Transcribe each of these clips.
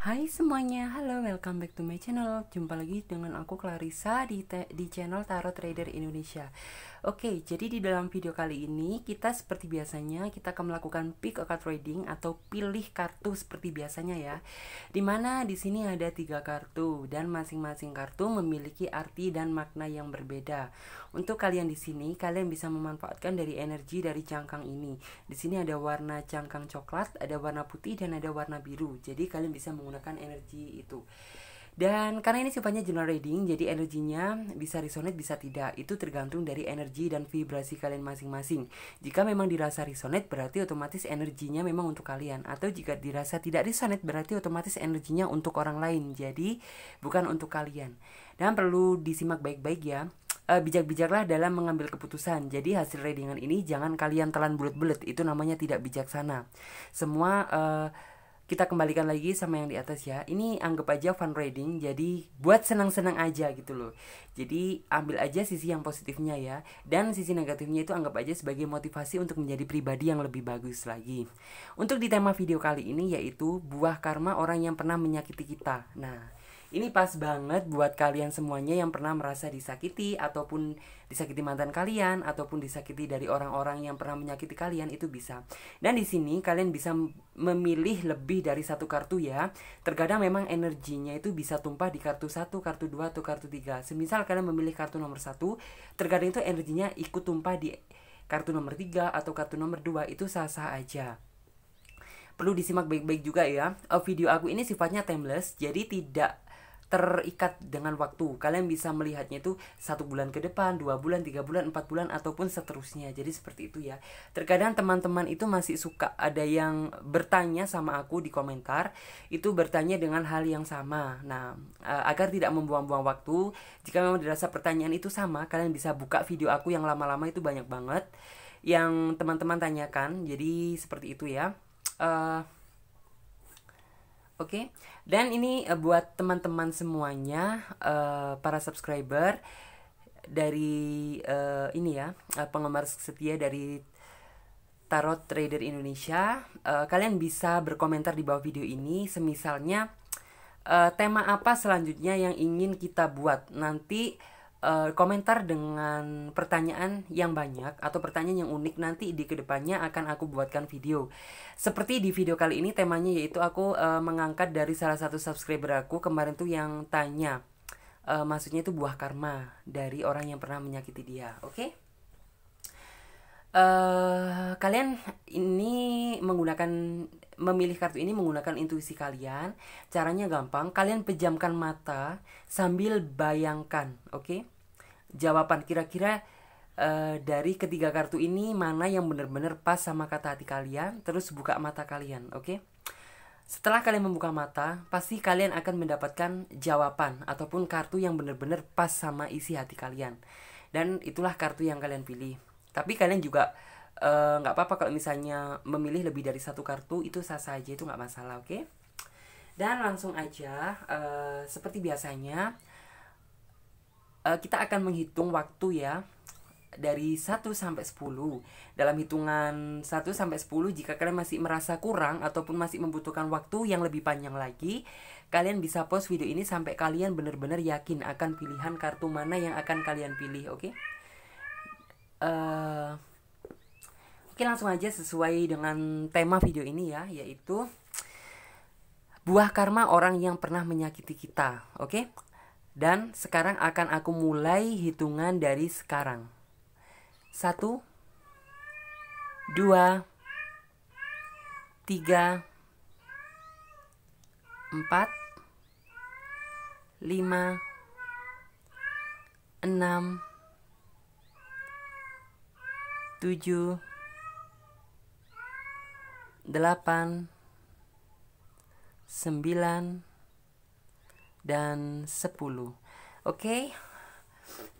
Hai semuanya, halo, welcome back to my channel. Jumpa lagi dengan aku Clarissa di di channel Tarot Trader Indonesia. Oke, jadi di dalam video kali ini kita seperti biasanya kita akan melakukan pick a card reading atau pilih kartu seperti biasanya ya. Dimana di sini ada tiga kartu dan masing-masing kartu memiliki arti dan makna yang berbeda. Untuk kalian di sini, kalian bisa memanfaatkan dari energi dari cangkang ini. Di sini ada warna cangkang coklat, ada warna putih dan ada warna biru. Jadi kalian bisa menggunakan energi itu. Dan karena ini sifatnya general reading, jadi energinya bisa resonate bisa tidak. Itu tergantung dari energi dan vibrasi kalian masing-masing. Jika memang dirasa resonate berarti otomatis energinya memang untuk kalian atau jika dirasa tidak resonate berarti otomatis energinya untuk orang lain. Jadi bukan untuk kalian. Dan perlu disimak baik-baik ya eh, bijak-bijaklah dalam mengambil keputusan. Jadi hasil readingan ini jangan kalian telan bulat-bulat, itu namanya tidak bijaksana. Semua uh, kita kembalikan lagi sama yang di atas ya. Ini anggap aja fun reading, jadi buat senang-senang aja gitu loh. Jadi ambil aja sisi yang positifnya ya, dan sisi negatifnya itu anggap aja sebagai motivasi untuk menjadi pribadi yang lebih bagus lagi. Untuk di tema video kali ini yaitu buah karma orang yang pernah menyakiti kita. Nah, ini pas banget buat kalian semuanya yang pernah merasa disakiti ataupun disakiti mantan kalian ataupun disakiti dari orang-orang yang pernah menyakiti kalian itu bisa. Dan di sini kalian bisa memilih lebih dari satu kartu ya. Terkadang memang energinya itu bisa tumpah di kartu satu, kartu dua, atau kartu tiga. Semisal kalian memilih kartu nomor satu, terkadang itu energinya ikut tumpah di kartu nomor tiga atau kartu nomor dua itu sah-sah aja perlu disimak baik-baik juga ya. Eh, video aku ini sifatnya timeless, jadi tidak terikat dengan waktu kalian bisa melihatnya itu satu bulan ke depan dua bulan tiga bulan empat bulan ataupun seterusnya jadi seperti itu ya terkadang teman-teman itu masih suka ada yang bertanya sama aku di komentar itu bertanya dengan hal yang sama nah e, agar tidak membuang-buang waktu jika memang dirasa pertanyaan itu sama kalian bisa buka video aku yang lama-lama itu banyak banget yang teman-teman tanyakan jadi seperti itu ya uh, oke okay dan ini eh, buat teman-teman semuanya eh, para subscriber dari eh, ini ya, penggemar setia dari Tarot Trader Indonesia. kalian bisa berkomentar di bawah video ini semisalnya tema apa selanjutnya yang ingin kita buat. Nanti Eh, komentar dengan pertanyaan yang banyak atau pertanyaan yang unik nanti di kedepannya akan aku buatkan video. Seperti di video kali ini temanya yaitu aku uh, mengangkat dari salah satu subscriber aku kemarin tuh yang tanya, uh, maksudnya itu buah karma dari orang yang pernah menyakiti dia, oke? Okay? Uh, kalian ini menggunakan memilih kartu ini menggunakan intuisi kalian. Caranya gampang, kalian pejamkan mata sambil bayangkan, oke? Okay? Jawaban kira-kira uh, dari ketiga kartu ini mana yang benar-benar pas sama kata hati kalian, terus buka mata kalian, oke? Okay? Setelah kalian membuka mata, pasti kalian akan mendapatkan jawaban ataupun kartu yang benar-benar pas sama isi hati kalian. Dan itulah kartu yang kalian pilih. Tapi kalian juga Eh, nggak uh, apa-apa kalau misalnya memilih lebih dari satu kartu itu sah saja itu nggak masalah oke okay? dan langsung aja uh, seperti biasanya uh, kita akan menghitung waktu ya dari 1 sampai 10. Dalam hitungan 1 sampai 10 jika kalian masih merasa kurang ataupun masih membutuhkan waktu yang lebih panjang lagi, kalian bisa post video ini sampai kalian benar-benar yakin akan pilihan kartu mana yang akan kalian pilih, oke? Okay? Uh, Oke langsung aja sesuai dengan tema video ini ya Yaitu buah karma orang yang pernah menyakiti kita Oke Dan sekarang akan aku mulai hitungan dari sekarang Satu Dua Tiga Empat Lima Enam Tujuh 8 9 dan 10 oke okay?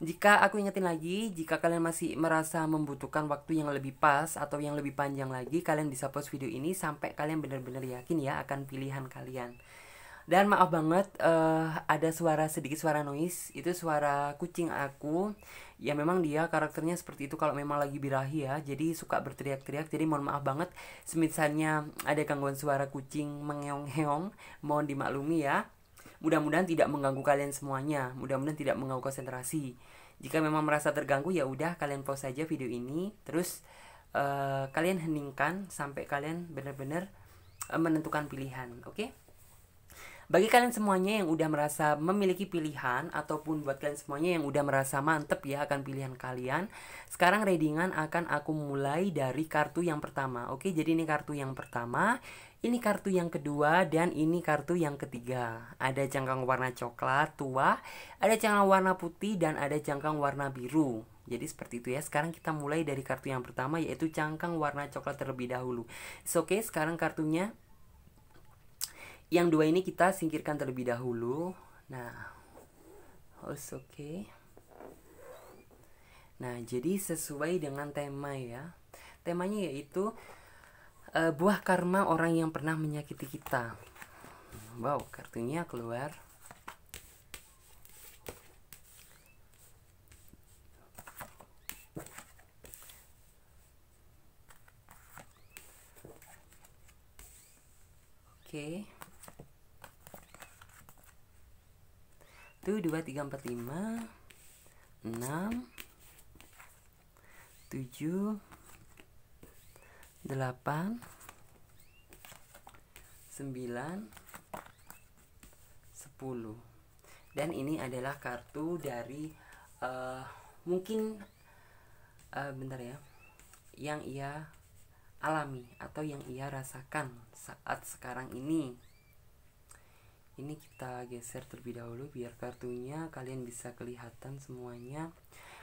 jika aku ingetin lagi, jika kalian masih merasa membutuhkan waktu yang lebih pas atau yang lebih panjang lagi, kalian bisa post video ini sampai kalian benar-benar yakin ya akan pilihan kalian. Dan maaf banget, uh, ada suara sedikit suara noise, itu suara kucing aku ya memang dia karakternya seperti itu kalau memang lagi birahi ya jadi suka berteriak-teriak jadi mohon maaf banget semisalnya ada gangguan suara kucing mengeong-heong mohon dimaklumi ya mudah-mudahan tidak mengganggu kalian semuanya mudah-mudahan tidak mengganggu konsentrasi jika memang merasa terganggu ya udah kalian pause saja video ini terus uh, kalian heningkan sampai kalian benar-benar eh, menentukan pilihan oke okay? Bagi kalian semuanya yang udah merasa memiliki pilihan ataupun buat kalian semuanya yang udah merasa mantep ya akan pilihan kalian, sekarang readingan akan aku mulai dari kartu yang pertama. Oke, jadi ini kartu yang pertama, ini kartu yang kedua dan ini kartu yang ketiga. Ada cangkang warna coklat tua, ada cangkang warna putih dan ada cangkang warna biru. Jadi seperti itu ya. Sekarang kita mulai dari kartu yang pertama yaitu cangkang warna coklat terlebih dahulu. Oke, okay, sekarang kartunya yang dua ini kita singkirkan terlebih dahulu nah oke. okay nah jadi sesuai dengan tema ya temanya yaitu e, buah karma orang yang pernah menyakiti kita wow kartunya keluar Oke. 1 2 3 4 5 6 7 8 9 10 dan ini adalah kartu dari uh, mungkin uh, bentar ya yang ia alami atau yang ia rasakan saat sekarang ini ini kita geser terlebih dahulu biar kartunya kalian bisa kelihatan semuanya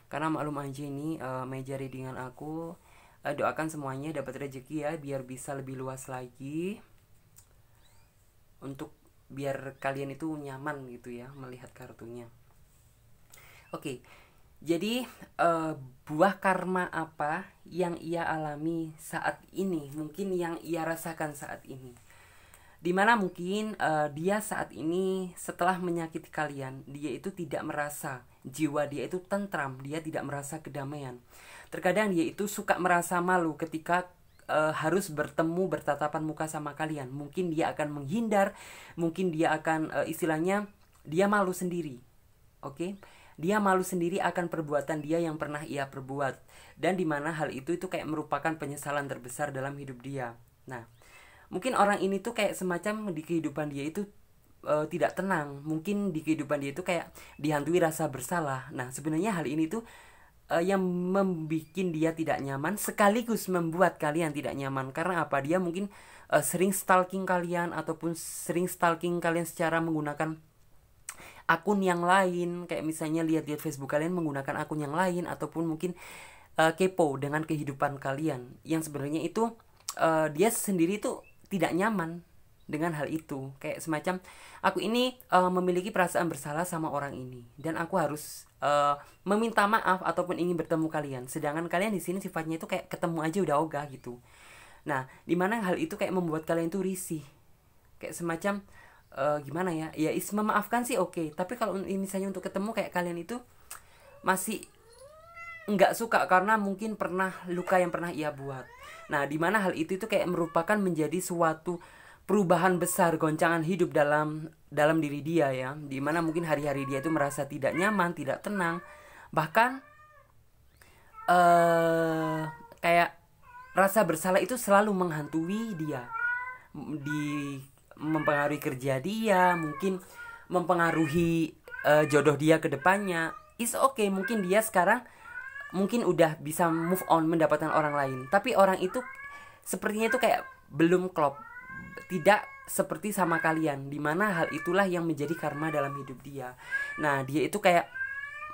karena maklum aja ini uh, meja readingan aku uh, doakan semuanya dapat rezeki ya biar bisa lebih luas lagi untuk biar kalian itu nyaman gitu ya melihat kartunya oke okay. Jadi uh, buah karma apa yang ia alami saat ini, mungkin yang ia rasakan saat ini dimana mungkin uh, dia saat ini setelah menyakiti kalian dia itu tidak merasa jiwa dia itu tentram dia tidak merasa kedamaian terkadang dia itu suka merasa malu ketika uh, harus bertemu bertatapan muka sama kalian mungkin dia akan menghindar mungkin dia akan uh, istilahnya dia malu sendiri oke okay? dia malu sendiri akan perbuatan dia yang pernah ia perbuat dan dimana hal itu itu kayak merupakan penyesalan terbesar dalam hidup dia nah mungkin orang ini tuh kayak semacam di kehidupan dia itu e, tidak tenang mungkin di kehidupan dia itu kayak dihantui rasa bersalah nah sebenarnya hal ini tuh uh, yang membuat dia tidak nyaman sekaligus membuat kalian tidak nyaman karena apa dia mungkin uh, sering stalking kalian ataupun sering stalking kalian secara menggunakan akun yang lain kayak misalnya lihat-lihat Facebook kalian menggunakan akun yang lain ataupun mungkin uh, kepo dengan kehidupan kalian yang sebenarnya itu uh, dia sendiri tuh tidak nyaman dengan hal itu kayak semacam aku ini uh, memiliki perasaan bersalah sama orang ini dan aku harus uh, meminta maaf ataupun ingin bertemu kalian sedangkan kalian di sini sifatnya itu kayak ketemu aja udah ogah gitu nah dimana hal itu kayak membuat kalian tuh risih kayak semacam uh, gimana ya ya is memaafkan sih oke okay. tapi kalau misalnya untuk ketemu kayak kalian itu masih nggak suka karena mungkin pernah luka yang pernah ia buat. Nah, di mana hal itu itu kayak merupakan menjadi suatu perubahan besar goncangan hidup dalam dalam diri dia ya di mana mungkin hari-hari dia itu merasa tidak nyaman tidak tenang bahkan uh, kayak rasa bersalah itu selalu menghantui dia di mempengaruhi kerja dia mungkin mempengaruhi uh, jodoh dia ke depannya is okay mungkin dia sekarang mungkin udah bisa move on mendapatkan orang lain tapi orang itu sepertinya itu kayak belum klop tidak seperti sama kalian dimana hal itulah yang menjadi karma dalam hidup dia nah dia itu kayak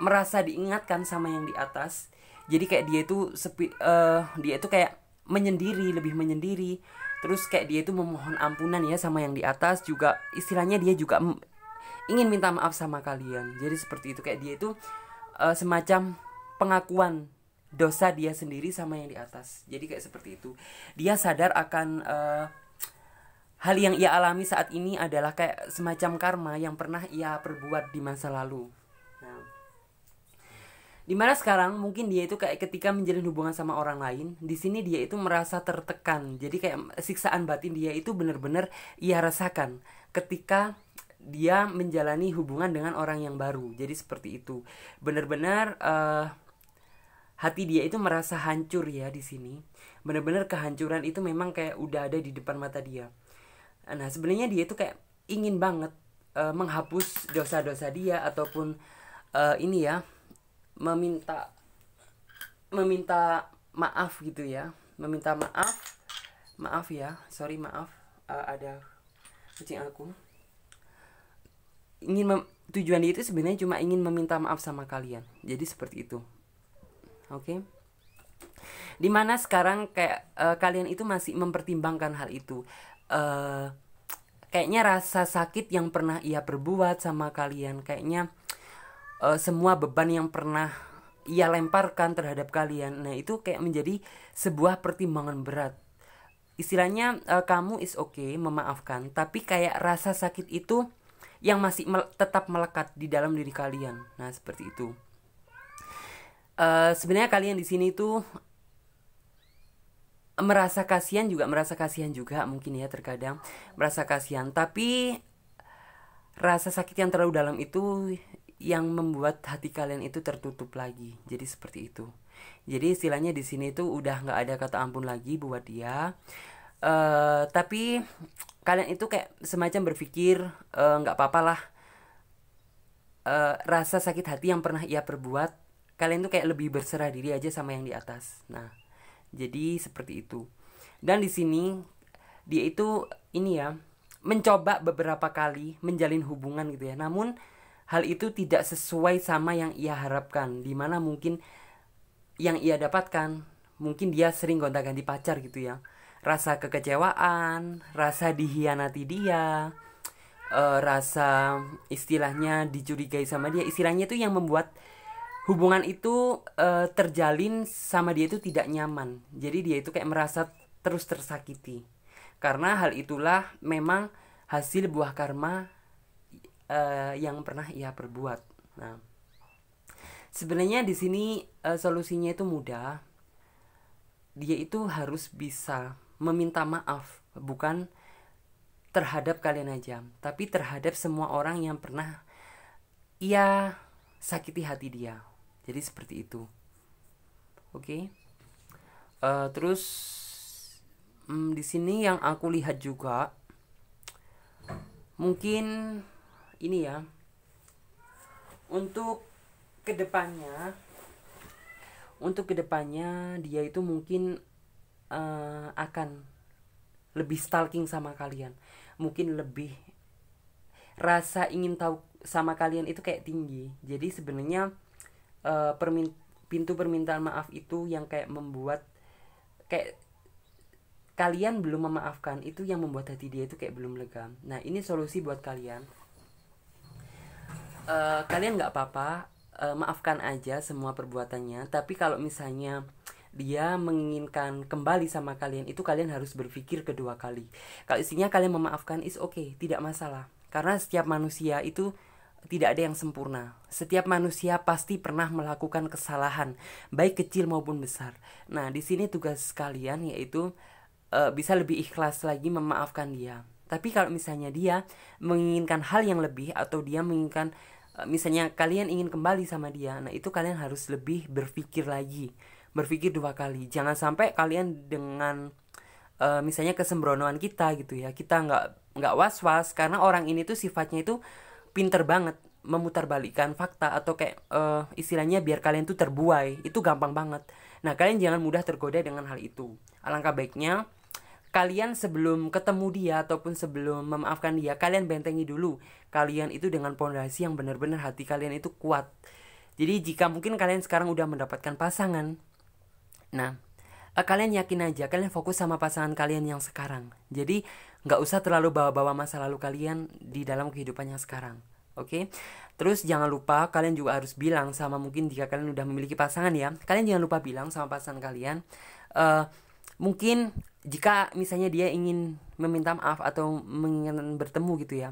merasa diingatkan sama yang di atas jadi kayak dia itu sepi uh, dia itu kayak menyendiri lebih menyendiri terus kayak dia itu memohon ampunan ya sama yang di atas juga istilahnya dia juga ingin minta maaf sama kalian jadi seperti itu kayak dia itu uh, semacam pengakuan dosa dia sendiri sama yang di atas. Jadi kayak seperti itu. Dia sadar akan uh, hal yang ia alami saat ini adalah kayak semacam karma yang pernah ia perbuat di masa lalu. Nah, di Dimana sekarang mungkin dia itu kayak ketika menjalin hubungan sama orang lain, di sini dia itu merasa tertekan. Jadi kayak siksaan batin dia itu benar-benar ia rasakan ketika dia menjalani hubungan dengan orang yang baru. Jadi seperti itu. Benar-benar uh, hati dia itu merasa hancur ya di sini bener-bener kehancuran itu memang kayak udah ada di depan mata dia nah sebenarnya dia itu kayak ingin banget uh, menghapus dosa-dosa dia ataupun uh, ini ya meminta meminta maaf gitu ya meminta maaf maaf ya sorry maaf uh, ada kucing aku ingin tujuan dia itu sebenarnya cuma ingin meminta maaf sama kalian jadi seperti itu oke okay? dimana sekarang kayak uh, kalian itu masih mempertimbangkan hal itu uh, kayaknya rasa sakit yang pernah ia perbuat sama kalian kayaknya uh, semua beban yang pernah ia lemparkan terhadap kalian nah itu kayak menjadi sebuah pertimbangan berat istilahnya uh, kamu is okay memaafkan tapi kayak rasa sakit itu yang masih mel tetap melekat di dalam diri kalian nah seperti itu Eh, sebenarnya kalian di sini tuh merasa kasihan juga merasa kasihan juga mungkin ya terkadang merasa kasihan tapi rasa sakit yang terlalu dalam itu yang membuat hati kalian itu tertutup lagi jadi seperti itu jadi istilahnya di sini itu udah nggak ada kata ampun lagi buat dia uh, tapi kalian itu kayak semacam berpikir eh, nggak uh, apa-apalah uh, rasa sakit hati yang pernah ia perbuat kalian tuh kayak lebih berserah diri aja sama yang di atas nah jadi seperti itu dan di sini dia itu ini ya mencoba beberapa kali menjalin hubungan gitu ya namun hal itu tidak sesuai sama yang ia harapkan dimana mungkin yang ia dapatkan mungkin dia sering gonta-ganti pacar gitu ya rasa kekecewaan rasa dihianati dia Uh, rasa istilahnya dicurigai sama dia istilahnya itu yang membuat hubungan itu uh, terjalin sama dia itu tidak nyaman jadi dia itu kayak merasa terus tersakiti karena hal itulah memang hasil buah karma uh, yang pernah ia perbuat nah sebenarnya di sini uh, solusinya itu mudah dia itu harus bisa meminta maaf bukan terhadap kalian aja tapi terhadap semua orang yang pernah ia sakiti hati dia jadi seperti itu oke okay? uh, eh, terus um, di sini yang aku lihat juga mungkin ini ya untuk kedepannya untuk kedepannya dia itu mungkin uh, akan lebih stalking sama kalian mungkin lebih rasa ingin tahu sama kalian itu kayak tinggi jadi sebenarnya uh, permin pintu permintaan maaf itu yang kayak membuat kayak kalian belum memaafkan itu yang membuat hati dia itu kayak belum lega nah ini solusi buat kalian uh, kalian nggak apa-apa uh, maafkan aja semua perbuatannya tapi kalau misalnya dia menginginkan kembali sama kalian itu kalian harus berpikir kedua kali kalau isinya kalian memaafkan is okay tidak masalah karena setiap manusia itu tidak ada yang sempurna. Setiap manusia pasti pernah melakukan kesalahan, baik kecil maupun besar. Nah, di sini tugas kalian yaitu e, bisa lebih ikhlas lagi memaafkan dia. Tapi kalau misalnya dia menginginkan hal yang lebih atau dia menginginkan e, misalnya kalian ingin kembali sama dia, nah itu kalian harus lebih berpikir lagi, berpikir dua kali. Jangan sampai kalian dengan e, misalnya kesembronoan kita gitu ya, kita nggak nggak was was karena orang ini tuh sifatnya itu pinter banget memutarbalikkan fakta atau kayak uh, istilahnya biar kalian tuh terbuai itu gampang banget nah kalian jangan mudah tergoda dengan hal itu alangkah baiknya kalian sebelum ketemu dia ataupun sebelum memaafkan dia kalian bentengi dulu kalian itu dengan pondasi yang benar-benar hati kalian itu kuat jadi jika mungkin kalian sekarang udah mendapatkan pasangan nah eh, kalian yakin aja kalian fokus sama pasangan kalian yang sekarang jadi nggak usah terlalu bawa-bawa masa lalu kalian di dalam kehidupan yang sekarang oke okay? terus jangan lupa kalian juga harus bilang sama mungkin jika kalian udah memiliki pasangan ya kalian jangan lupa bilang sama pasangan kalian uh, mungkin jika misalnya dia ingin meminta maaf atau menginginkan bertemu gitu ya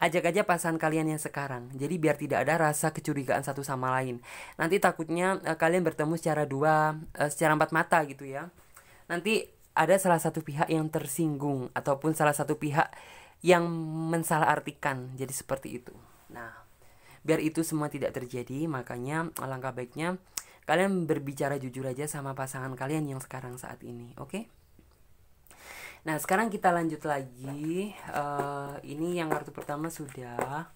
ajak aja pasangan kalian yang sekarang. Jadi biar tidak ada rasa kecurigaan satu sama lain. Nanti takutnya uh, kalian bertemu secara dua, uh, secara empat mata gitu ya. Nanti ada salah satu pihak yang tersinggung ataupun salah satu pihak yang mensalahartikan. Jadi seperti itu. Nah, biar itu semua tidak terjadi, makanya alangkah baiknya kalian berbicara jujur aja sama pasangan kalian yang sekarang saat ini, oke? Okay? Nah, sekarang kita lanjut lagi. Uh, ini yang kartu pertama sudah.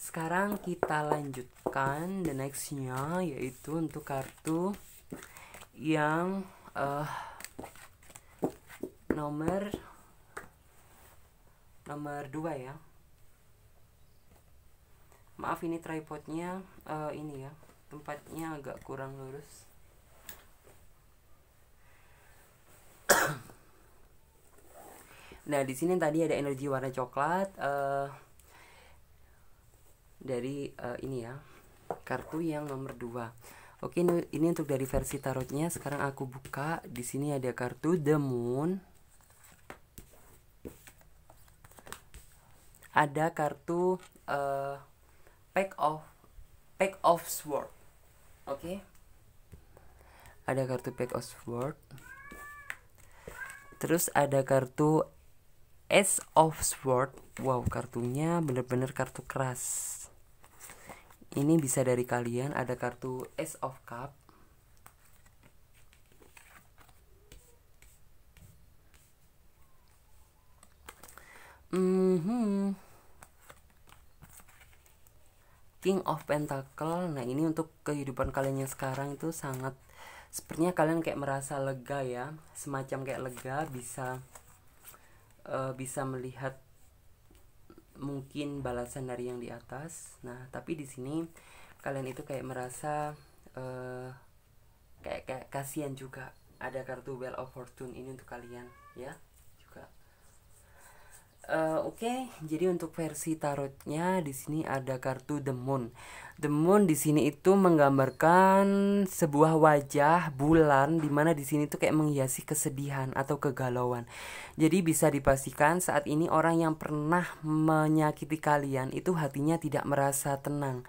Sekarang kita lanjutkan the nextnya yaitu untuk kartu yang uh, nomor nomor 2 ya maaf ini tripodnya uh, ini ya tempatnya agak kurang lurus nah di sini tadi ada energi warna coklat uh, dari uh, ini ya kartu yang nomor 2 oke ini, ini untuk dari versi tarotnya sekarang aku buka di sini ada kartu the moon ada kartu uh, pack of pack of sword oke okay? ada kartu pack of sword terus ada kartu ace of sword wow kartunya bener-bener kartu keras ini bisa dari kalian ada kartu ace of cup Mm-hmm. King of Pentacle. Nah, ini untuk kehidupan kalian yang sekarang itu sangat sepertinya kalian kayak merasa lega ya, semacam kayak lega bisa uh, bisa melihat mungkin balasan dari yang di atas. Nah, tapi di sini kalian itu kayak merasa uh, kayak kayak kasihan juga ada kartu Well of Fortune ini untuk kalian ya. Uh, Oke, okay. jadi untuk versi tarotnya di sini ada kartu The Moon. The Moon di sini itu menggambarkan sebuah wajah bulan, di mana di sini tuh kayak menghiasi kesedihan atau kegalauan. Jadi bisa dipastikan saat ini orang yang pernah menyakiti kalian itu hatinya tidak merasa tenang.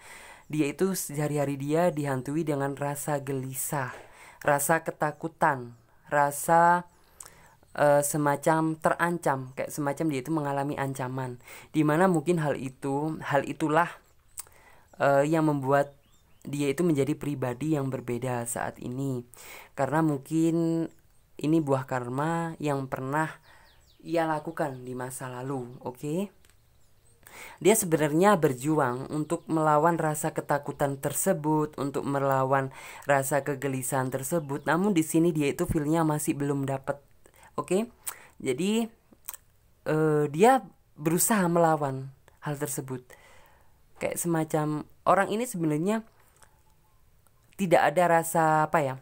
Dia itu sehari-hari dia dihantui dengan rasa gelisah, rasa ketakutan, rasa Eh, semacam terancam kayak semacam dia itu mengalami ancaman dimana mungkin hal itu hal itulah uh, yang membuat dia itu menjadi pribadi yang berbeda saat ini karena mungkin ini buah karma yang pernah ia lakukan di masa lalu oke okay? Dia sebenarnya berjuang untuk melawan rasa ketakutan tersebut, untuk melawan rasa kegelisahan tersebut. Namun di sini dia itu feelnya masih belum dapat oke okay? jadi uh, dia berusaha melawan hal tersebut kayak semacam orang ini sebenarnya tidak ada rasa apa ya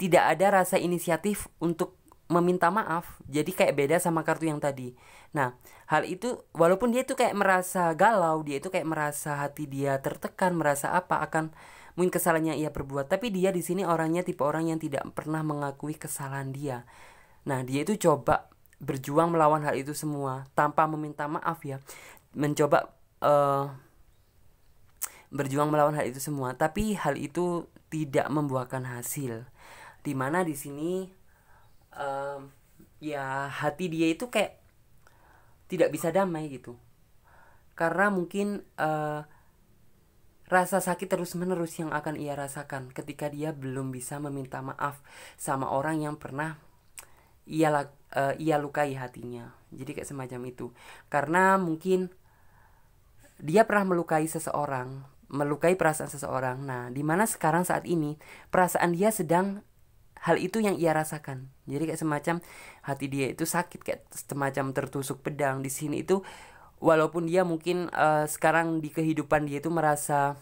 tidak ada rasa inisiatif untuk meminta maaf jadi kayak beda sama kartu yang tadi nah hal itu walaupun dia itu kayak merasa galau dia itu kayak merasa hati dia tertekan merasa apa akan mungkin kesalahan ia perbuat tapi dia di sini orangnya tipe orang yang tidak pernah mengakui kesalahan dia nah dia itu coba berjuang melawan hal itu semua tanpa meminta maaf ya mencoba uh, berjuang melawan hal itu semua tapi hal itu tidak membuahkan hasil dimana di sini uh, ya hati dia itu kayak tidak bisa damai gitu karena mungkin uh, Rasa sakit terus-menerus yang akan ia rasakan ketika dia belum bisa meminta maaf sama orang yang pernah ia uh, ia lukai hatinya. Jadi kayak semacam itu. Karena mungkin dia pernah melukai seseorang, melukai perasaan seseorang. Nah, di mana sekarang saat ini perasaan dia sedang hal itu yang ia rasakan. Jadi kayak semacam hati dia itu sakit kayak semacam tertusuk pedang di sini itu walaupun dia mungkin uh, sekarang di kehidupan dia itu merasa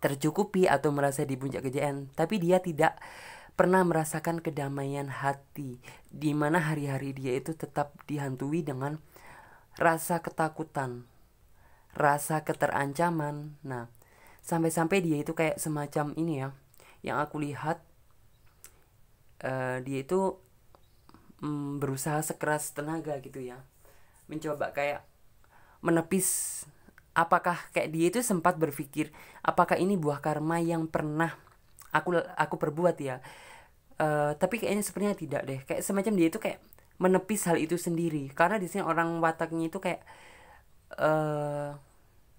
tercukupi atau merasa di puncak kejayaan, tapi dia tidak pernah merasakan kedamaian hati di mana hari-hari dia itu tetap dihantui dengan rasa ketakutan, rasa keterancaman. Nah, sampai-sampai dia itu kayak semacam ini ya, yang aku lihat uh, dia itu mm, berusaha sekeras tenaga gitu ya, mencoba kayak menepis apakah kayak dia itu sempat berpikir apakah ini buah karma yang pernah aku aku perbuat ya uh, tapi kayaknya sebenarnya tidak deh kayak semacam dia itu kayak menepis hal itu sendiri karena di sini orang wataknya itu kayak uh,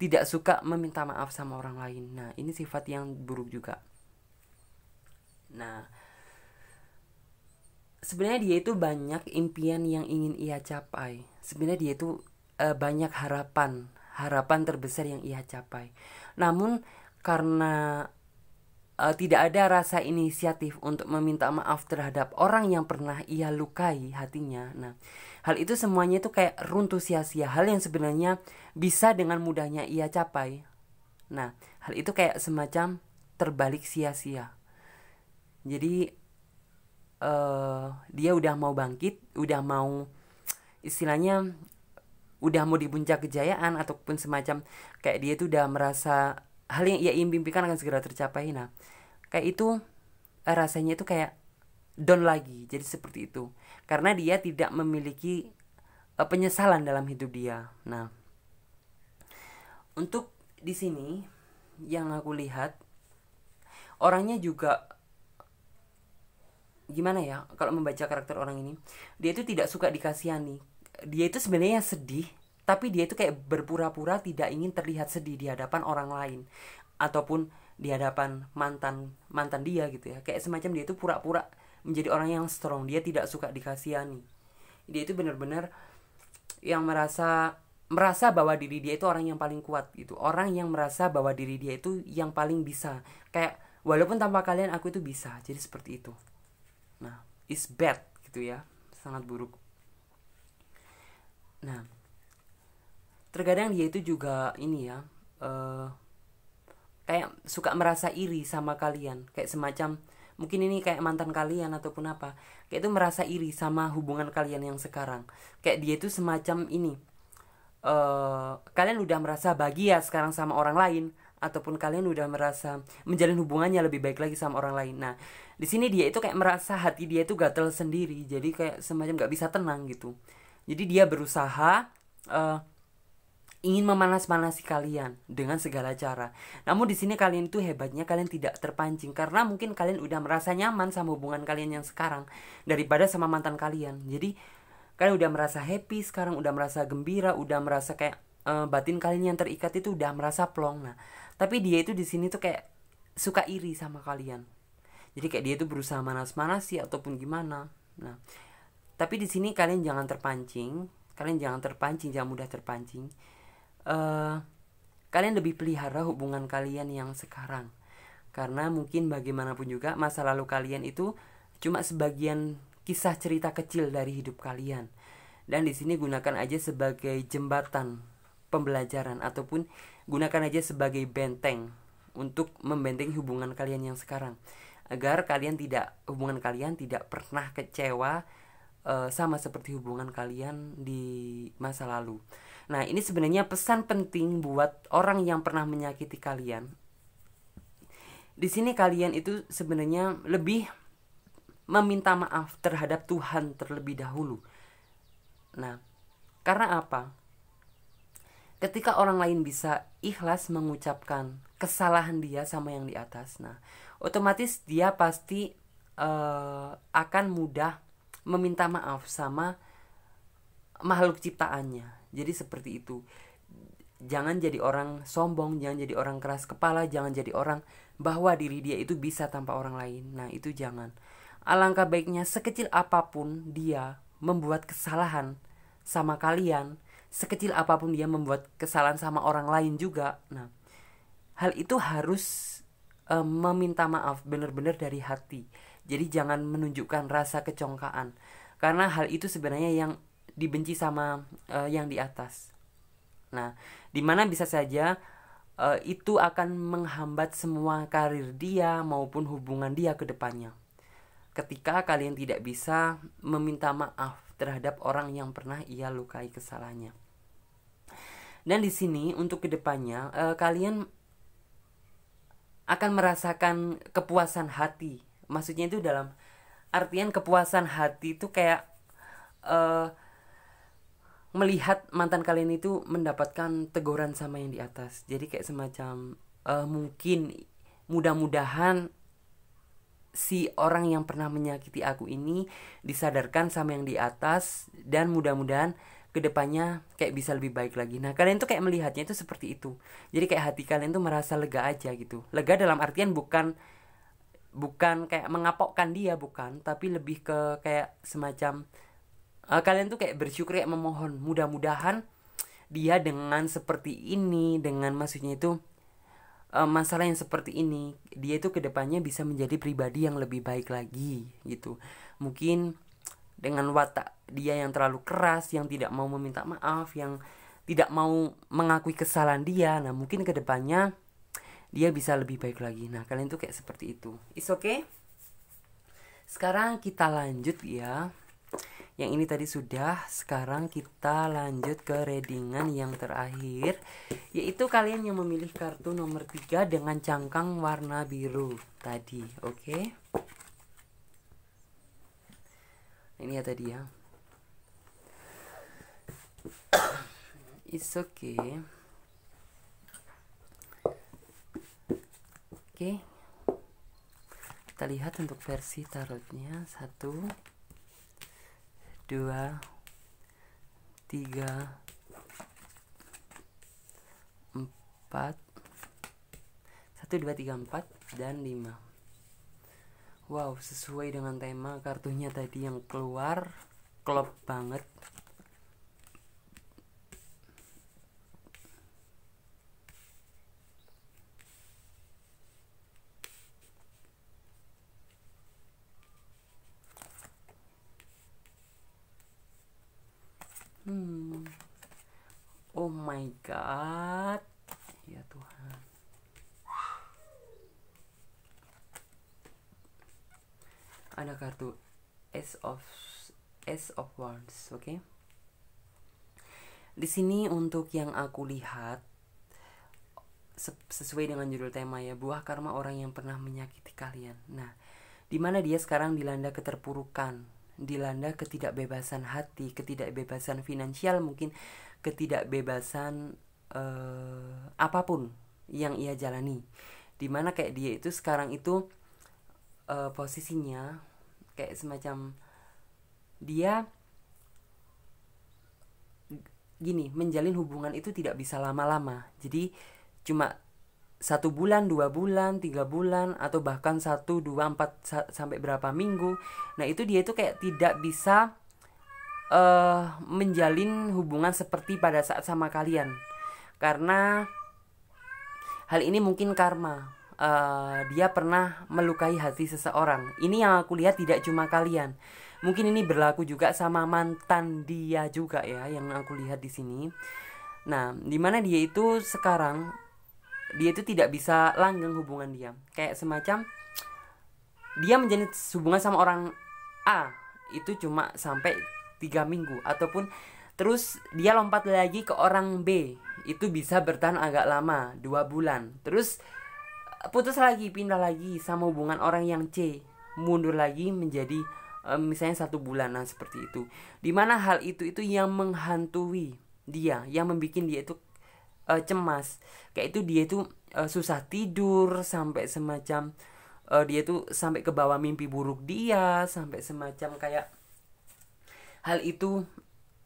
tidak suka meminta maaf sama orang lain nah ini sifat yang buruk juga nah sebenarnya dia itu banyak impian yang ingin ia capai sebenarnya dia itu e, banyak harapan, harapan terbesar yang ia capai. Namun karena e, tidak ada rasa inisiatif untuk meminta maaf terhadap orang yang pernah ia lukai hatinya. Nah, hal itu semuanya itu kayak runtuh sia-sia, hal yang sebenarnya bisa dengan mudahnya ia capai. Nah, hal itu kayak semacam terbalik sia-sia. Jadi uh, dia udah mau bangkit, udah mau istilahnya udah mau di puncak kejayaan ataupun semacam kayak dia tuh udah merasa hal yang ia impikan akan segera tercapai nah kayak itu eh, rasanya itu kayak down lagi jadi seperti itu karena dia tidak memiliki eh, penyesalan dalam hidup dia nah untuk di sini yang aku lihat orangnya juga gimana ya kalau membaca karakter orang ini dia itu tidak suka dikasihani dia itu sebenarnya sedih tapi dia itu kayak berpura-pura tidak ingin terlihat sedih di hadapan orang lain ataupun di hadapan mantan mantan dia gitu ya kayak semacam dia itu pura-pura menjadi orang yang strong dia tidak suka dikasihani dia itu benar-benar yang merasa merasa bahwa diri dia itu orang yang paling kuat gitu orang yang merasa bahwa diri dia itu yang paling bisa kayak walaupun tanpa kalian aku itu bisa jadi seperti itu nah is bad gitu ya sangat buruk Nah, terkadang dia itu juga ini ya, uh, kayak suka merasa iri sama kalian, kayak semacam mungkin ini kayak mantan kalian ataupun apa, kayak itu merasa iri sama hubungan kalian yang sekarang. Kayak dia itu semacam ini, uh, kalian udah merasa bahagia sekarang sama orang lain, ataupun kalian udah merasa menjalin hubungannya lebih baik lagi sama orang lain. Nah, di sini dia itu kayak merasa hati dia itu gatel sendiri, jadi kayak semacam nggak bisa tenang gitu. Jadi dia berusaha uh, ingin memanas-manasi kalian dengan segala cara. Namun di sini kalian tuh hebatnya kalian tidak terpancing karena mungkin kalian udah merasa nyaman sama hubungan kalian yang sekarang daripada sama mantan kalian. Jadi kalian udah merasa happy sekarang udah merasa gembira, udah merasa kayak uh, batin kalian yang terikat itu udah merasa plong. Nah, tapi dia itu di sini tuh kayak suka iri sama kalian. Jadi kayak dia tuh berusaha manas-manasi ataupun gimana. Nah, tapi di sini kalian jangan terpancing kalian jangan terpancing jangan mudah terpancing uh, kalian lebih pelihara hubungan kalian yang sekarang karena mungkin bagaimanapun juga masa lalu kalian itu cuma sebagian kisah cerita kecil dari hidup kalian dan di sini gunakan aja sebagai jembatan pembelajaran ataupun gunakan aja sebagai benteng untuk membenteng hubungan kalian yang sekarang agar kalian tidak hubungan kalian tidak pernah kecewa Eh, sama seperti hubungan kalian di masa lalu. Nah, ini sebenarnya pesan penting buat orang yang pernah menyakiti kalian. Di sini kalian itu sebenarnya lebih meminta maaf terhadap Tuhan terlebih dahulu. Nah, karena apa? Ketika orang lain bisa ikhlas mengucapkan kesalahan dia sama yang di atas, nah, otomatis dia pasti uh, akan mudah meminta maaf sama makhluk ciptaannya. Jadi seperti itu. Jangan jadi orang sombong, jangan jadi orang keras kepala, jangan jadi orang bahwa diri dia itu bisa tanpa orang lain. Nah, itu jangan. Alangkah baiknya sekecil apapun dia membuat kesalahan sama kalian, sekecil apapun dia membuat kesalahan sama orang lain juga. Nah, hal itu harus um, meminta maaf benar-benar dari hati jadi jangan menunjukkan rasa kecongkaan karena hal itu sebenarnya yang dibenci sama uh, yang di atas. Nah, dimana bisa saja uh, itu akan menghambat semua karir dia maupun hubungan dia ke depannya. Ketika kalian tidak bisa meminta maaf terhadap orang yang pernah ia lukai kesalahannya. Dan di sini untuk kedepannya uh, eh, kalian akan merasakan kepuasan hati maksudnya itu dalam artian kepuasan hati itu kayak uh, melihat mantan kalian itu mendapatkan teguran sama yang di atas jadi kayak semacam uh, mungkin mudah-mudahan si orang yang pernah menyakiti aku ini disadarkan sama yang di atas dan mudah-mudahan kedepannya kayak bisa lebih baik lagi nah kalian tuh kayak melihatnya itu seperti itu jadi kayak hati kalian tuh merasa lega aja gitu lega dalam artian bukan bukan kayak mengapokkan dia bukan tapi lebih ke kayak semacam uh, kalian tuh kayak bersyukur ya memohon mudah-mudahan dia dengan seperti ini dengan maksudnya itu uh, masalah yang seperti ini dia itu kedepannya bisa menjadi pribadi yang lebih baik lagi gitu mungkin dengan watak dia yang terlalu keras yang tidak mau meminta maaf yang tidak mau mengakui kesalahan dia nah mungkin kedepannya dia bisa lebih baik lagi nah kalian tuh kayak seperti itu is okay sekarang kita lanjut ya yang ini tadi sudah sekarang kita lanjut ke readingan yang terakhir yaitu kalian yang memilih kartu nomor 3 dengan cangkang warna biru tadi oke okay? ini ya tadi ya it's okay Oke. Kita lihat untuk versi tarotnya. Satu, dua, tiga, empat, satu, dua, tiga, empat, dan lima. Wow, sesuai dengan tema kartunya tadi yang keluar, klop banget. s of s of wands oke okay? di sini untuk yang aku lihat sesuai dengan judul tema ya buah karma orang yang pernah menyakiti kalian nah di mana dia sekarang dilanda keterpurukan dilanda ketidakbebasan hati ketidakbebasan finansial mungkin ketidakbebasan uh, apapun yang ia jalani dimana kayak dia itu sekarang itu uh, posisinya kayak semacam dia gini menjalin hubungan itu tidak bisa lama-lama jadi cuma satu bulan dua bulan tiga bulan atau bahkan satu dua empat sampai berapa minggu nah itu dia itu kayak tidak bisa uh, menjalin hubungan seperti pada saat sama kalian karena hal ini mungkin karma uh, dia pernah melukai hati seseorang. Ini yang aku lihat tidak cuma kalian. Mungkin ini berlaku juga sama mantan dia juga ya yang aku lihat di sini. Nah, dimana dia itu sekarang dia itu tidak bisa langgeng hubungan dia. Kayak semacam dia menjadi hubungan sama orang A itu cuma sampai tiga minggu ataupun terus dia lompat lagi ke orang B itu bisa bertahan agak lama dua bulan terus putus lagi pindah lagi sama hubungan orang yang C mundur lagi menjadi um, misalnya satu bulanan seperti itu dimana hal itu itu yang menghantui dia yang membuat dia itu uh, cemas kayak itu dia itu uh, susah tidur sampai semacam uh, dia itu sampai ke bawah mimpi buruk dia sampai semacam kayak hal itu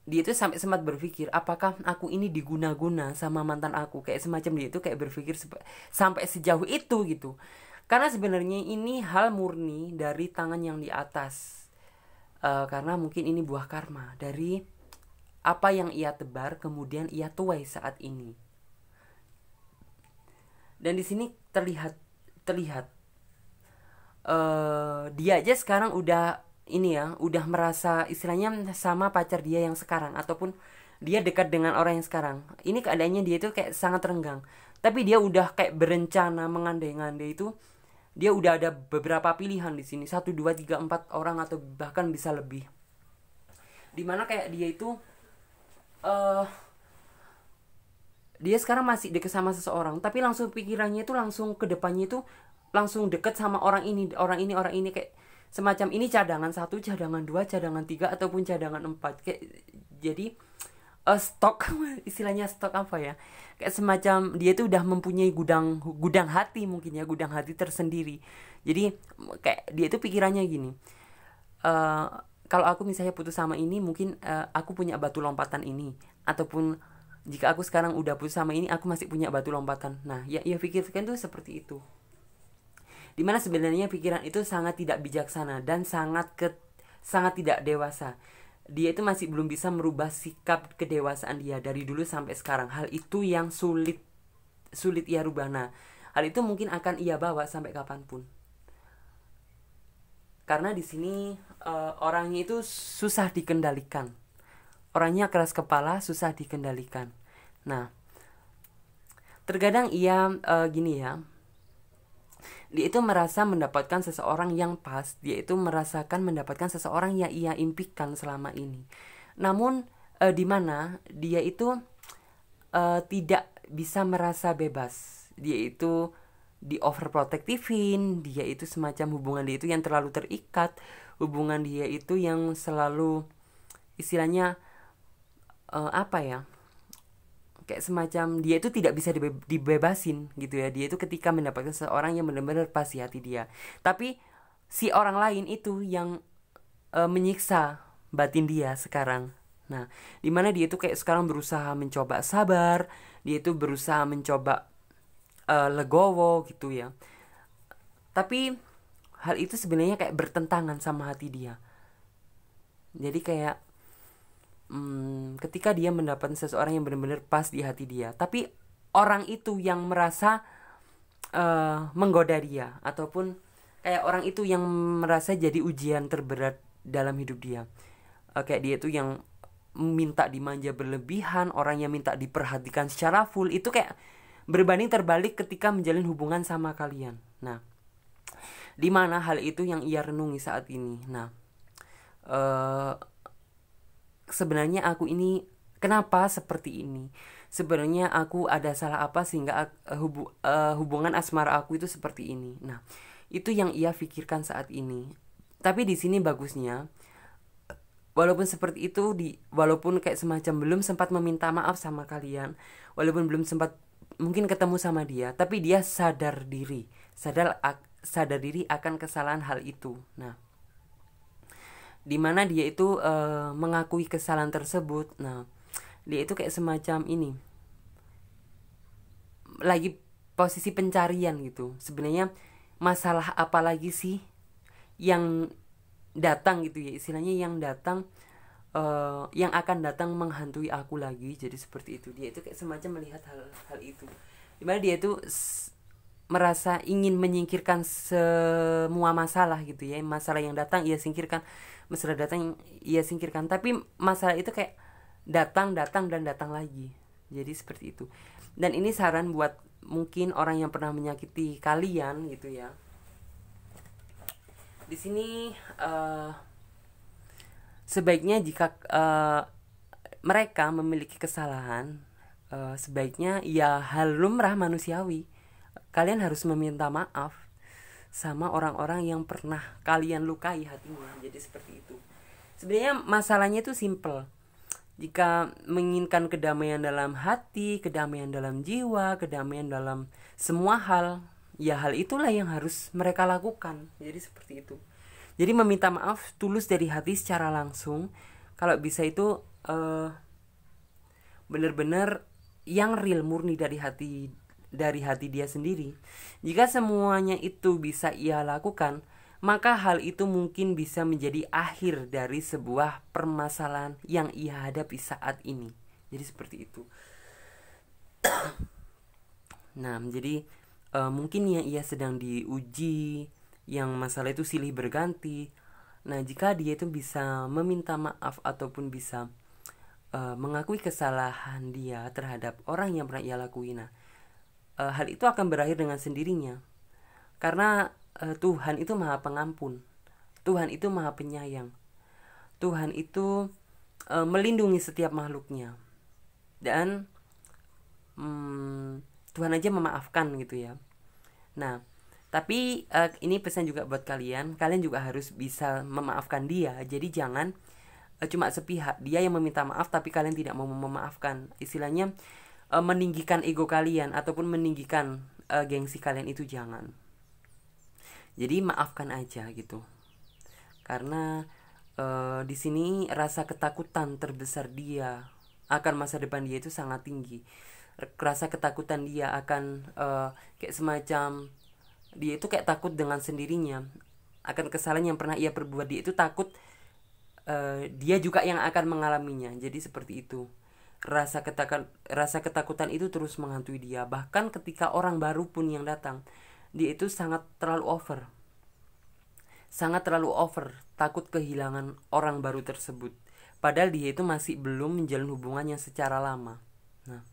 dia itu sampai sempat berpikir apakah aku ini diguna-guna sama mantan aku kayak semacam dia itu kayak berpikir sampai sejauh itu gitu karena sebenarnya ini hal murni dari tangan yang di atas uh, karena mungkin ini buah karma dari apa yang ia tebar kemudian ia tuai saat ini dan di sini terlihat terlihat uh, dia aja sekarang udah ini ya udah merasa istilahnya sama pacar dia yang sekarang ataupun dia dekat dengan orang yang sekarang ini keadaannya dia itu kayak sangat renggang tapi dia udah kayak berencana mengandai-ngandai itu dia udah ada beberapa pilihan di sini satu dua tiga empat orang atau bahkan bisa lebih dimana kayak dia itu uh, dia sekarang masih deket sama seseorang tapi langsung pikirannya itu langsung ke depannya itu langsung deket sama orang ini orang ini orang ini kayak semacam ini cadangan satu cadangan dua cadangan tiga ataupun cadangan empat kayak jadi uh, stok istilahnya stok apa ya kayak semacam dia tuh udah mempunyai gudang gudang hati mungkin ya gudang hati tersendiri jadi kayak dia tuh pikirannya gini uh, kalau aku misalnya putus sama ini mungkin uh, aku punya batu lompatan ini ataupun jika aku sekarang udah putus sama ini aku masih punya batu lompatan nah ya ya pikirkan tuh seperti itu Dimana sebenarnya pikiran itu sangat tidak bijaksana dan sangat ke, sangat tidak dewasa. Dia itu masih belum bisa merubah sikap kedewasaan dia dari dulu sampai sekarang. Hal itu yang sulit sulit ia rubah. Nah, hal itu mungkin akan ia bawa sampai kapanpun. Karena di sini uh, orangnya itu susah dikendalikan. Orangnya keras kepala, susah dikendalikan. Nah, terkadang ia uh, gini ya dia itu merasa mendapatkan seseorang yang pas dia itu merasakan mendapatkan seseorang yang ia impikan selama ini namun e, di mana dia itu e, tidak bisa merasa bebas dia itu di overprotectivein dia itu semacam hubungan dia itu yang terlalu terikat hubungan dia itu yang selalu istilahnya e, apa ya kayak semacam dia itu tidak bisa dibe dibebasin gitu ya dia itu ketika mendapatkan seorang yang benar-benar pasti hati dia tapi si orang lain itu yang e, menyiksa batin dia sekarang nah dimana dia itu kayak sekarang berusaha mencoba sabar dia itu berusaha mencoba e, legowo gitu ya tapi hal itu sebenarnya kayak bertentangan sama hati dia jadi kayak hmm, ketika dia mendapatkan seseorang yang benar-benar pas di hati dia tapi orang itu yang merasa uh, menggoda dia ataupun kayak orang itu yang merasa jadi ujian terberat dalam hidup dia uh, kayak dia itu yang minta dimanja berlebihan orang yang minta diperhatikan secara full itu kayak berbanding terbalik ketika menjalin hubungan sama kalian nah di mana hal itu yang ia renungi saat ini nah uh, sebenarnya aku ini kenapa seperti ini sebenarnya aku ada salah apa sehingga hubu uh, hubungan asmara aku itu seperti ini nah itu yang ia pikirkan saat ini tapi di sini bagusnya walaupun seperti itu di walaupun kayak semacam belum sempat meminta maaf sama kalian walaupun belum sempat mungkin ketemu sama dia tapi dia sadar diri sadar sadar diri akan kesalahan hal itu nah di mana dia itu uh, mengakui kesalahan tersebut nah dia itu kayak semacam ini lagi posisi pencarian gitu sebenarnya masalah apa lagi sih yang datang gitu ya istilahnya yang datang uh, yang akan datang menghantui aku lagi jadi seperti itu dia itu kayak semacam melihat hal hal itu dimana dia itu merasa ingin menyingkirkan semua masalah gitu ya masalah yang datang ia singkirkan mesra datang ia singkirkan tapi masalah itu kayak datang datang dan datang lagi jadi seperti itu dan ini saran buat mungkin orang yang pernah menyakiti kalian gitu ya di sini uh, sebaiknya jika uh, mereka memiliki kesalahan uh, sebaiknya ya halumrah manusiawi kalian harus meminta maaf sama orang-orang yang pernah kalian lukai hatinya jadi seperti itu sebenarnya masalahnya itu simple jika menginginkan kedamaian dalam hati, kedamaian dalam jiwa, kedamaian dalam semua hal, ya hal itulah yang harus mereka lakukan. Jadi seperti itu. Jadi meminta maaf tulus dari hati secara langsung, kalau bisa itu uh, benar-benar yang real murni dari hati dari hati dia sendiri. Jika semuanya itu bisa ia lakukan, maka hal itu mungkin bisa menjadi akhir dari sebuah permasalahan yang ia hadapi saat ini. Jadi seperti itu. nah, jadi e, mungkin yang ia sedang diuji, yang masalah itu silih berganti. Nah, jika dia itu bisa meminta maaf ataupun bisa e, mengakui kesalahan dia terhadap orang yang pernah ia lakuin. Nah, uh, hal itu akan berakhir dengan sendirinya. Karena uh, Tuhan itu Maha Pengampun. Tuhan itu Maha Penyayang. Tuhan itu uh, melindungi setiap makhluknya. Dan um, Tuhan aja memaafkan gitu ya. Nah, tapi uh, ini pesan juga buat kalian, kalian juga harus bisa memaafkan dia. Jadi jangan uh, cuma sepihak dia yang meminta maaf tapi kalian tidak mau memaafkan. Istilahnya uh, meninggikan ego kalian ataupun meninggikan uh, gengsi kalian itu jangan. Jadi maafkan aja gitu. Karena uh, di sini rasa ketakutan terbesar dia akan masa depan dia itu sangat tinggi. Rasa ketakutan dia akan uh, kayak semacam dia itu kayak takut dengan sendirinya akan kesalahan yang pernah ia perbuat dia itu takut uh, dia juga yang akan mengalaminya. Jadi seperti itu rasa ketakutan rasa ketakutan itu terus menghantui dia bahkan ketika orang baru pun yang datang dia itu sangat terlalu over sangat terlalu over takut kehilangan orang baru tersebut padahal dia itu masih belum menjalin hubungan yang secara lama nah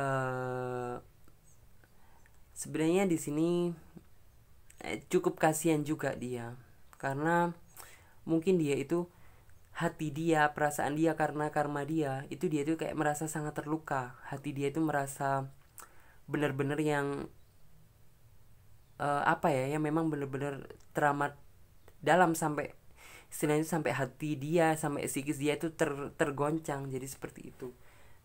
uh, sebenarnya di sini eh, cukup kasihan juga dia karena mungkin dia itu hati dia, perasaan dia karena karma dia, itu dia tuh kayak merasa sangat terluka. Hati dia itu merasa bener-bener yang uh, apa ya, yang memang bener-bener teramat dalam sampai selain itu sampai hati dia, sampai psikis dia itu ter, tergoncang. Jadi seperti itu.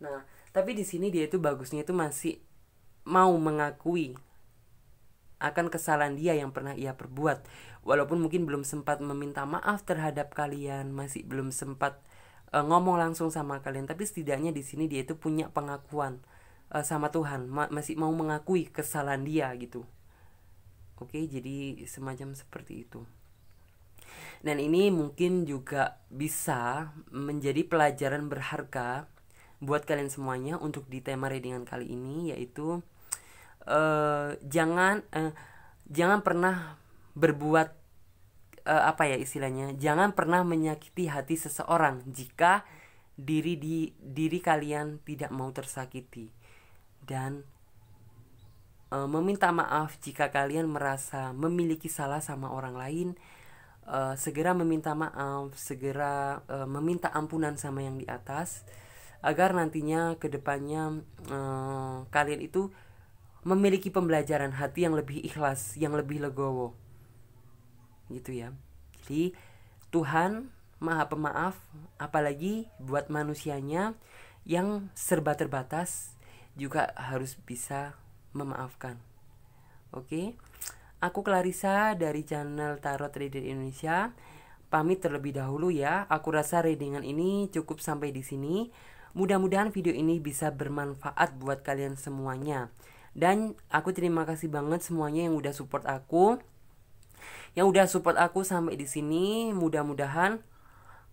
Nah, tapi di sini dia itu bagusnya itu masih mau mengakui akan kesalahan dia yang pernah ia perbuat. Walaupun mungkin belum sempat meminta maaf terhadap kalian, masih belum sempat uh, ngomong langsung sama kalian, tapi setidaknya di sini dia itu punya pengakuan uh, sama Tuhan, ma masih mau mengakui kesalahan dia gitu. Oke, jadi semacam seperti itu. Dan ini mungkin juga bisa menjadi pelajaran berharga buat kalian semuanya untuk di tema readingan kali ini yaitu Eh, jangan uh, jangan pernah berbuat uh, apa ya istilahnya jangan pernah menyakiti hati seseorang jika diri di diri kalian tidak mau tersakiti dan uh, meminta maaf jika kalian merasa memiliki salah sama orang lain uh, segera meminta maaf segera uh, meminta ampunan sama yang di atas agar nantinya kedepannya uh, kalian itu memiliki pembelajaran hati yang lebih ikhlas, yang lebih legowo. Gitu ya. Jadi Tuhan Maha Pemaaf, apalagi buat manusianya yang serba terbatas juga harus bisa memaafkan. Oke. Aku Clarissa dari channel Tarot Reader Indonesia. Pamit terlebih dahulu ya. Aku rasa readingan ini cukup sampai di sini. Mudah-mudahan video ini bisa bermanfaat buat kalian semuanya. Dan aku terima kasih banget semuanya yang udah support aku. Yang udah support aku sampai di sini, mudah-mudahan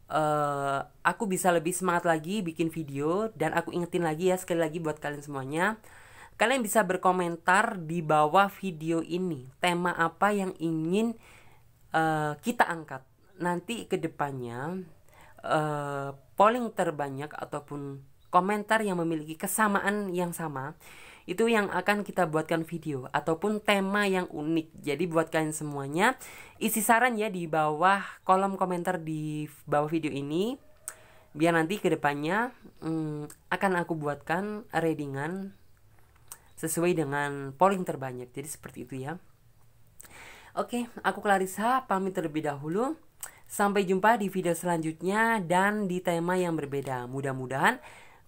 uh, aku bisa lebih semangat lagi bikin video dan aku ingetin lagi ya sekali lagi buat kalian semuanya. Kalian bisa berkomentar di bawah video ini tema apa yang ingin uh, kita angkat. Nanti kedepannya uh, eh, polling terbanyak ataupun komentar yang memiliki kesamaan yang sama itu yang akan kita buatkan video ataupun tema yang unik. Jadi buat kalian semuanya isi saran ya di bawah kolom komentar di bawah video ini biar nanti kedepannya hmm, akan aku buatkan readingan sesuai dengan polling terbanyak jadi seperti itu ya oke aku Clarissa pamit terlebih dahulu sampai jumpa di video selanjutnya dan di tema yang berbeda mudah-mudahan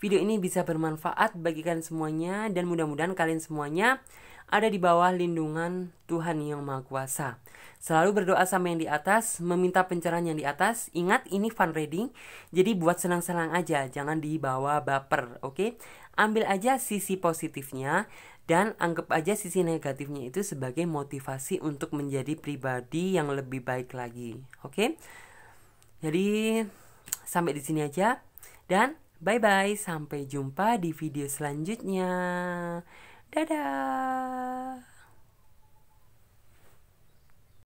Video ini bisa bermanfaat bagi kalian semuanya dan mudah-mudahan kalian semuanya ada di bawah lindungan Tuhan Yang Maha Kuasa. Selalu berdoa sama yang di atas, meminta pencerahan yang di atas. Ingat ini fun reading, jadi buat senang-senang aja, jangan dibawa baper, oke? Okay? Ambil aja sisi positifnya dan anggap aja sisi negatifnya itu sebagai motivasi untuk menjadi pribadi yang lebih baik lagi, oke? Okay? Jadi sampai di sini aja dan Bye-bye, sampai jumpa di video selanjutnya. Dadah!